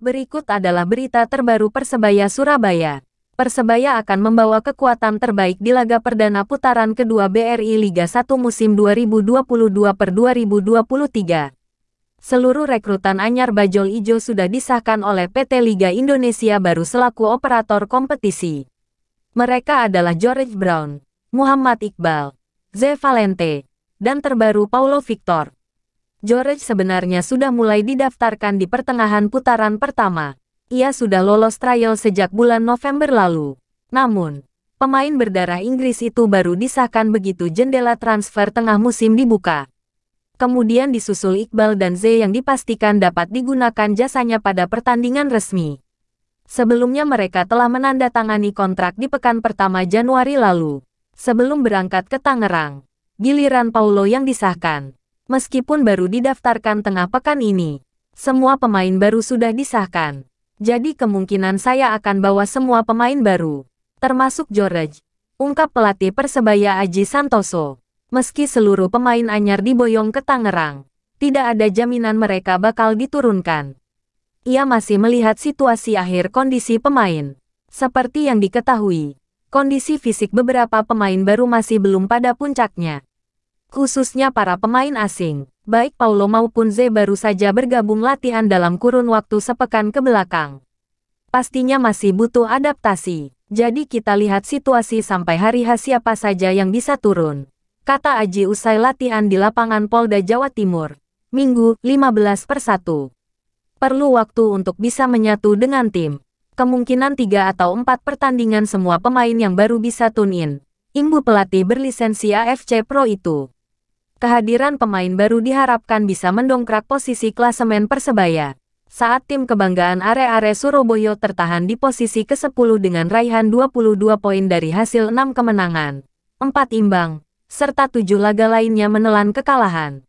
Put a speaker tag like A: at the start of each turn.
A: Berikut adalah berita terbaru Persebaya Surabaya. Persebaya akan membawa kekuatan terbaik di laga perdana putaran kedua BRI Liga 1 musim 2022 2023 seluruh rekrutan Anyar Bajol Ijo sudah disahkan oleh PT Liga Indonesia baru selaku operator kompetisi. Mereka adalah George Brown, Muhammad Iqbal, Ze Valente, dan terbaru Paulo Victor. George sebenarnya sudah mulai didaftarkan di pertengahan putaran pertama. Ia sudah lolos trial sejak bulan November lalu. Namun, pemain berdarah Inggris itu baru disahkan begitu jendela transfer tengah musim dibuka kemudian disusul Iqbal dan Z yang dipastikan dapat digunakan jasanya pada pertandingan resmi. Sebelumnya mereka telah menandatangani kontrak di pekan pertama Januari lalu, sebelum berangkat ke Tangerang. Giliran Paulo yang disahkan. Meskipun baru didaftarkan tengah pekan ini, semua pemain baru sudah disahkan. Jadi kemungkinan saya akan bawa semua pemain baru, termasuk George, ungkap pelatih Persebaya Aji Santoso. Meski seluruh pemain anyar diboyong ke Tangerang, tidak ada jaminan mereka bakal diturunkan. Ia masih melihat situasi akhir kondisi pemain. Seperti yang diketahui, kondisi fisik beberapa pemain baru masih belum pada puncaknya. Khususnya para pemain asing, baik Paulo maupun Z baru saja bergabung latihan dalam kurun waktu sepekan ke belakang. Pastinya masih butuh adaptasi, jadi kita lihat situasi sampai hari H siapa saja yang bisa turun kata Aji usai latihan di lapangan Polda Jawa Timur, Minggu 15 per 1. Perlu waktu untuk bisa menyatu dengan tim. Kemungkinan tiga atau empat pertandingan semua pemain yang baru bisa tune in. Imbu pelatih berlisensi AFC Pro itu. Kehadiran pemain baru diharapkan bisa mendongkrak posisi klasemen Persebaya. Saat tim kebanggaan are-are Surabaya tertahan di posisi ke-10 dengan raihan 22 poin dari hasil 6 kemenangan, 4 imbang, serta tujuh laga lainnya menelan kekalahan.